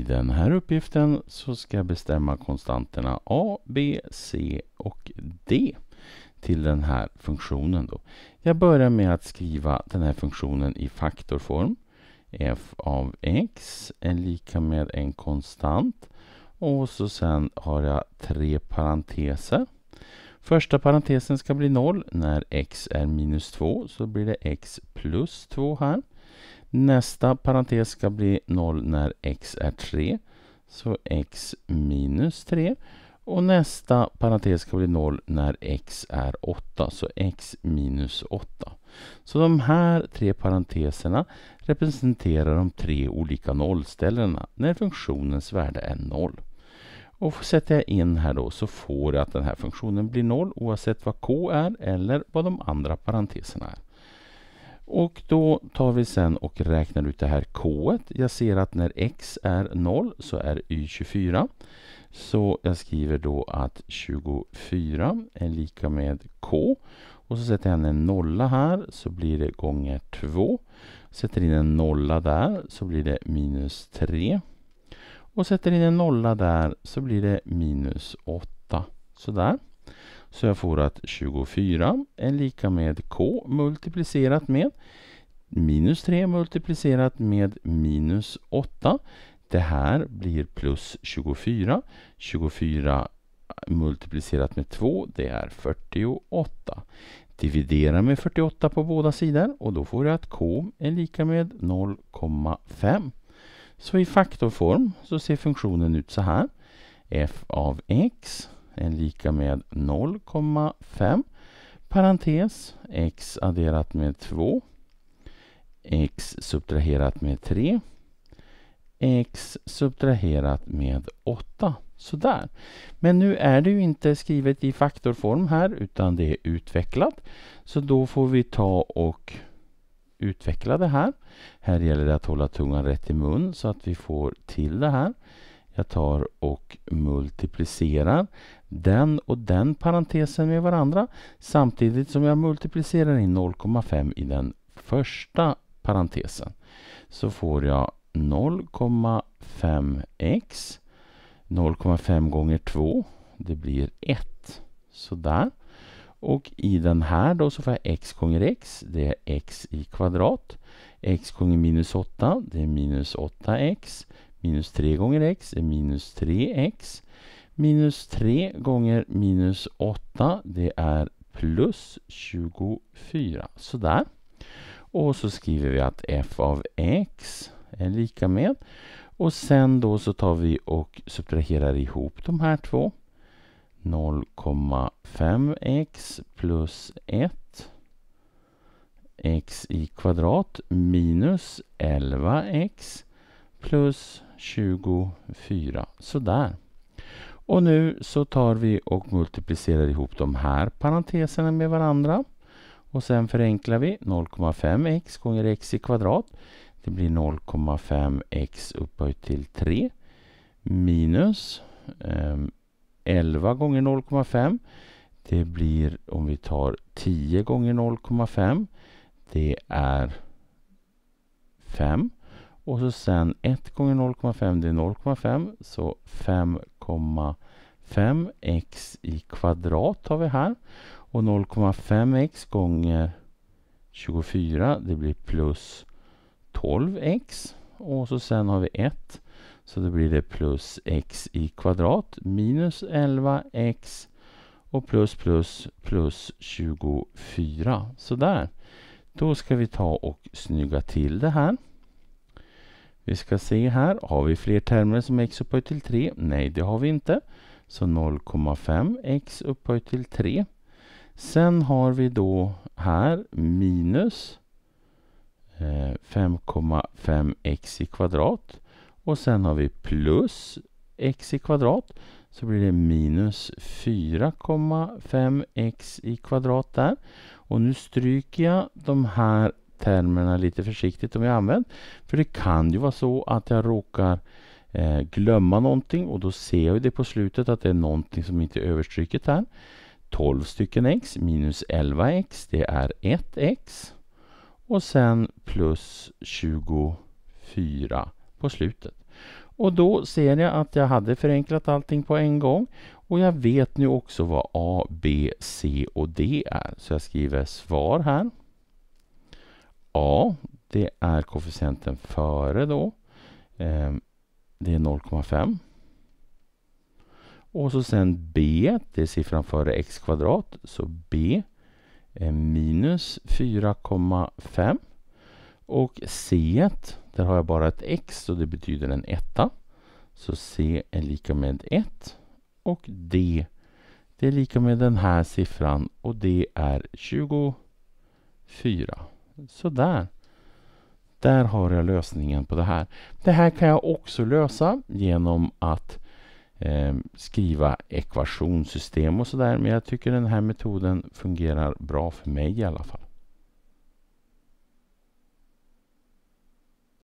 I den här uppgiften så ska jag bestämma konstanterna a, b, c och d till den här funktionen. Då. Jag börjar med att skriva den här funktionen i faktorform. f av x är lika med en konstant. Och så sen har jag tre parenteser. Första parentesen ska bli 0. När x är minus 2 så blir det x plus 2 här. Nästa parentes ska bli 0 när x är 3. Så x minus 3. Och nästa parentes ska bli 0 när x är 8. Så x minus 8. Så de här tre parenteserna representerar de tre olika nollställena när funktionens värde är 0. Och sätter jag in här då så får jag att den här funktionen blir 0 oavsett vad k är eller vad de andra parenteserna är. Och då tar vi sen och räknar ut det här k. -et. Jag ser att när x är 0 så är y 24. Så jag skriver då att 24 är lika med k. Och så sätter jag en nolla här så blir det gånger 2. Sätter in en nolla där så blir det minus 3. Och sätter in en nolla där så blir det minus 8. Sådär. Så jag får att 24 är lika med k multiplicerat med minus 3 multiplicerat med minus 8. Det här blir plus 24. 24 multiplicerat med 2, det är 48. Dividera med 48 på båda sidor och då får jag att k är lika med 0,5. Så i faktorform så ser funktionen ut så här. f av x är lika med 0,5 parentes x adderat med 2 x subtraherat med 3 x subtraherat med 8. Sådär. Men nu är det ju inte skrivet i faktorform här utan det är utvecklat. Så då får vi ta och utveckla det här. Här gäller det att hålla tungan rätt i mun så att vi får till det här. Jag tar och multiplicerar den och den parentesen med varandra samtidigt som jag multiplicerar in 0,5 i den första parentesen. Så får jag 0,5x 0,5 gånger 2 det blir 1. Sådär. Och i den här då så får jag x gånger x, det är x i kvadrat. x gånger minus 8, det är minus 8x. Minus 3 gånger x är minus 3x. Minus 3 gånger minus 8 det är plus 24. Sådär. Och så skriver vi att f av x är lika med. Och sen då så tar vi och subtraherar ihop de här två. 0,5x plus 1 x i kvadrat minus 11x plus 24. Sådär. Och nu så tar vi och multiplicerar ihop de här parenteserna med varandra. Och sen förenklar vi 0,5x gånger x i kvadrat. Det blir 0,5x upphöjt till 3 minus eh, 11 gånger 0,5. Det blir om vi tar 10 gånger 0,5. Det är 5. Och så sen 1 gånger 0,5 det är 0,5 så 5,5x i kvadrat har vi här. Och 0,5x gånger 24 det blir plus 12x. Och så sen har vi 1 så då blir det plus x i kvadrat minus 11x och plus plus plus 24. Sådär. Då ska vi ta och snygga till det här. Vi ska se här. Har vi fler termer som är x upphöjt till 3? Nej, det har vi inte. Så 0,5x upphöjt till 3. Sen har vi då här minus 5,5x eh, i kvadrat. Och sen har vi plus x i kvadrat. Så blir det minus 4,5x i kvadrat där. Och nu stryker jag de här termerna lite försiktigt om jag använder. För det kan ju vara så att jag råkar eh, glömma någonting och då ser jag det på slutet att det är någonting som inte är överstruket här. 12 stycken x minus 11x det är 1x och sen plus 24 på slutet. Och då ser jag att jag hade förenklat allting på en gång och jag vet nu också vad A, B, C och D är. Så jag skriver svar här. A, det är koefficienten före då. Ehm, det är 0,5. Och så sen B, det är siffran före x kvadrat, så B är minus 4,5. Och C, där har jag bara ett x, och det betyder en etta. Så C är lika med 1. Och D, det är lika med den här siffran och det är 24. Sådär. Där har jag lösningen på det här. Det här kan jag också lösa genom att eh, skriva ekvationssystem och sådär. Men jag tycker den här metoden fungerar bra för mig i alla fall.